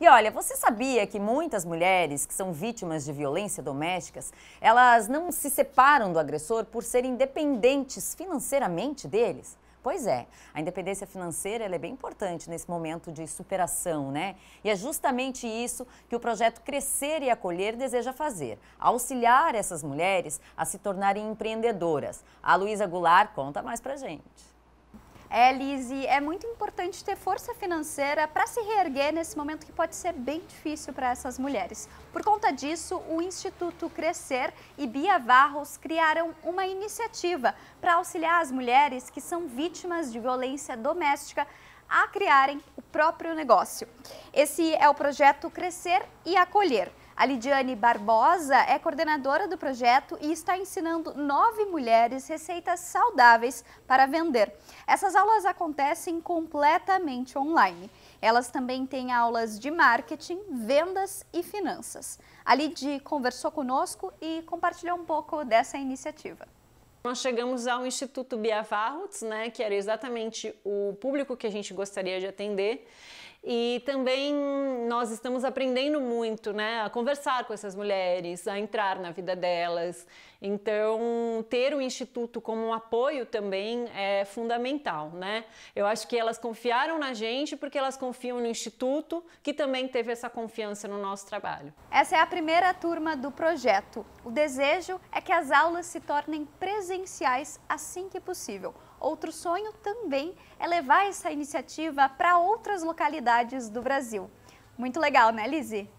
E olha, você sabia que muitas mulheres que são vítimas de violência domésticas, elas não se separam do agressor por serem dependentes financeiramente deles? Pois é, a independência financeira é bem importante nesse momento de superação, né? E é justamente isso que o projeto Crescer e Acolher deseja fazer: auxiliar essas mulheres a se tornarem empreendedoras. A Luísa Goulart conta mais pra gente. É, Lise, é muito importante ter força financeira para se reerguer nesse momento que pode ser bem difícil para essas mulheres. Por conta disso, o Instituto Crescer e Bia Varros criaram uma iniciativa para auxiliar as mulheres que são vítimas de violência doméstica a criarem o próprio negócio. Esse é o projeto Crescer e Acolher. A Lidiane Barbosa é coordenadora do projeto e está ensinando nove mulheres receitas saudáveis para vender. Essas aulas acontecem completamente online. Elas também têm aulas de marketing, vendas e finanças. A Lid conversou conosco e compartilhou um pouco dessa iniciativa. Nós chegamos ao Instituto Bia né, que era exatamente o público que a gente gostaria de atender. E também nós estamos aprendendo muito, né, a conversar com essas mulheres, a entrar na vida delas. Então, ter o instituto como um apoio também é fundamental, né? Eu acho que elas confiaram na gente porque elas confiam no instituto, que também teve essa confiança no nosso trabalho. Essa é a primeira turma do projeto. O desejo é que as aulas se tornem presenciais assim que possível. Outro sonho também é levar essa iniciativa para outras localidades do Brasil. Muito legal, né, Lizzie?